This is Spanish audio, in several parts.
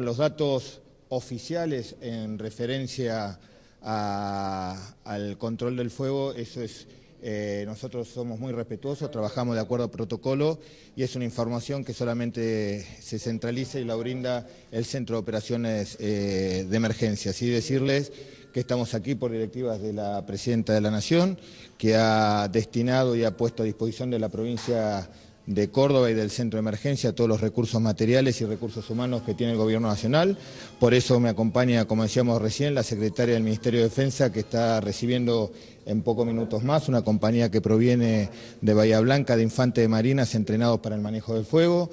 Los datos oficiales en referencia al control del fuego, eso es, eh, nosotros somos muy respetuosos, trabajamos de acuerdo a protocolo y es una información que solamente se centraliza y la brinda el Centro de Operaciones eh, de Emergencia. Así decirles que estamos aquí por directivas de la Presidenta de la Nación, que ha destinado y ha puesto a disposición de la provincia de Córdoba y del Centro de Emergencia todos los recursos materiales y recursos humanos que tiene el Gobierno Nacional. Por eso me acompaña, como decíamos recién, la secretaria del Ministerio de Defensa, que está recibiendo en pocos minutos más una compañía que proviene de Bahía Blanca, de Infante de Marinas, entrenados para el manejo del fuego.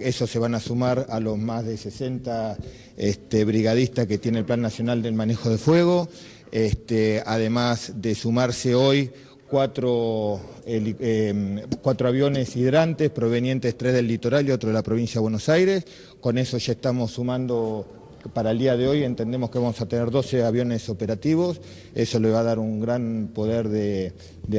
eso se van a sumar a los más de 60 este, brigadistas que tiene el Plan Nacional del Manejo de Fuego. Este, además de sumarse hoy cuatro, em, cuatro, aviones hidrantes provenientes, tres del litoral y otro de la provincia de Buenos Aires. Con eso ya estamos sumando, para el día de hoy entendemos que vamos a tener 12 aviones operativos. Eso le va a dar un gran poder de,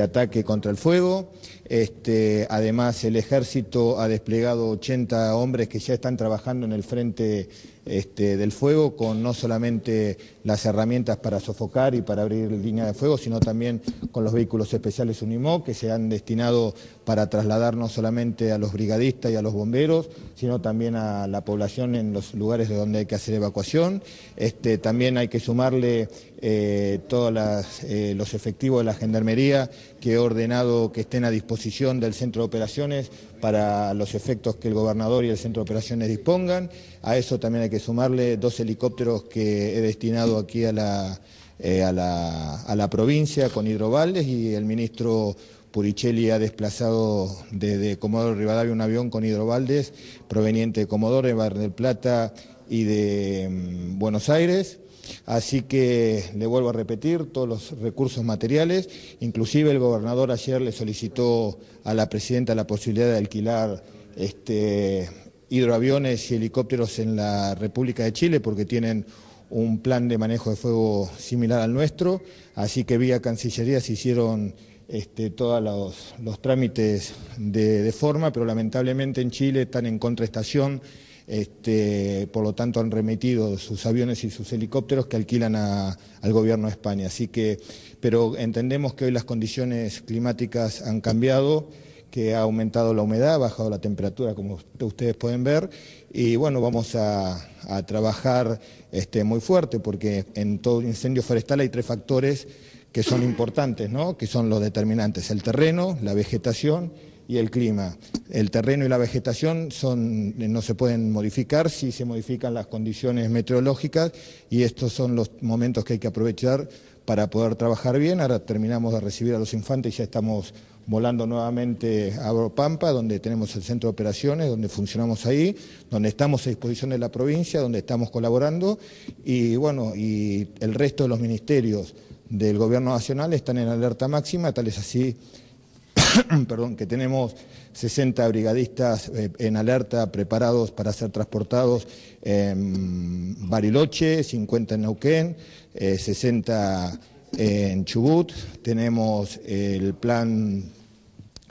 ataque contra el fuego. Este, además, el ejército ha desplegado 80 hombres que ya están trabajando en el frente este, del fuego con no solamente las herramientas para sofocar y para abrir línea de fuego, sino también con los vehículos especiales UNIMO que se han destinado para trasladar no solamente a los brigadistas y a los bomberos, sino también a la población en los lugares de donde hay que hacer evacuación. Este, también hay que sumarle eh, todos eh, los efectivos de la Gendarmería que he ordenado que estén a disposición del Centro de Operaciones para los efectos que el gobernador y el Centro de Operaciones dispongan. A eso también hay que sumarle dos helicópteros que he destinado aquí a la, eh, a la, provincia con hidrovaldes y el ministro Puricelli ha desplazado desde Comodoro Rivadavia un avión con hidrovaldes proveniente de Comodoro, de Bar del Plata y de mm, Buenos Aires. Así que le vuelvo a repetir todos los recursos materiales. Inclusive el gobernador ayer le solicitó a la presidenta la posibilidad de alquilar este, hidroaviones y helicópteros en la República de Chile porque tienen un plan de manejo de fuego similar al nuestro, así que vía Cancillería se hicieron este, todos los, trámites de, forma, pero lamentablemente en Chile están en contraestación este, por lo tanto, han remitido sus aviones y sus helicópteros que alquilan al gobierno de España. Así que, pero entendemos que hoy las condiciones climáticas han cambiado que ha aumentado la humedad, ha bajado la temperatura, como ustedes pueden ver, y bueno, vamos a, trabajar este, muy fuerte, porque en todo incendio forestal hay tres factores que son importantes, ¿no? que son los determinantes, el terreno, la vegetación y el clima. El terreno y la vegetación no se pueden modificar si se modifican las condiciones meteorológicas y estos son los momentos que hay que aprovechar para poder trabajar bien. Ahora terminamos de recibir a los infantes y ya estamos volando nuevamente a Pampa, donde tenemos el centro de operaciones, donde funcionamos ahí, donde estamos a disposición de la provincia, donde estamos colaborando y bueno, y el resto de los ministerios del gobierno nacional están en alerta máxima, tal es así perdón, que tenemos 60 brigadistas eh, en alerta preparados para ser transportados en Bariloche, 50 en Neuquén, 60 eh, en Chubut, tenemos el plan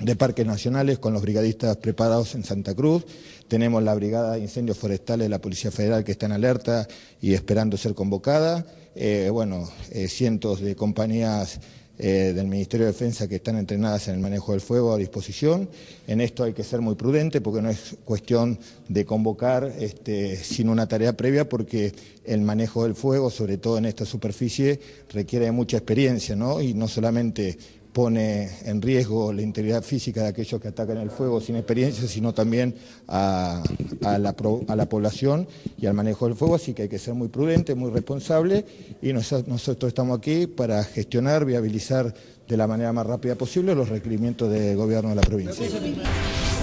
de parques nacionales con los brigadistas preparados en Santa Cruz. Tenemos la Brigada de Incendios Forestales de la Policía Federal que está en alerta y esperando ser convocada. Eh, bueno, cientos de compañías eh, del Ministerio de Defensa que están entrenadas en el manejo del fuego a disposición. En esto hay que ser muy prudente porque no es cuestión de convocar este, sin una tarea previa porque el manejo del fuego, sobre todo en esta superficie, requiere de mucha experiencia, ¿no? Y no solamente pone en riesgo la integridad física de aquellos que atacan el fuego sin experiencia, sino también a, la, población y al manejo del fuego. Así que hay que ser muy prudente, muy responsable y nosotros, nosotros estamos aquí para gestionar, viabilizar de la manera más rápida posible los requerimientos del gobierno de la provincia.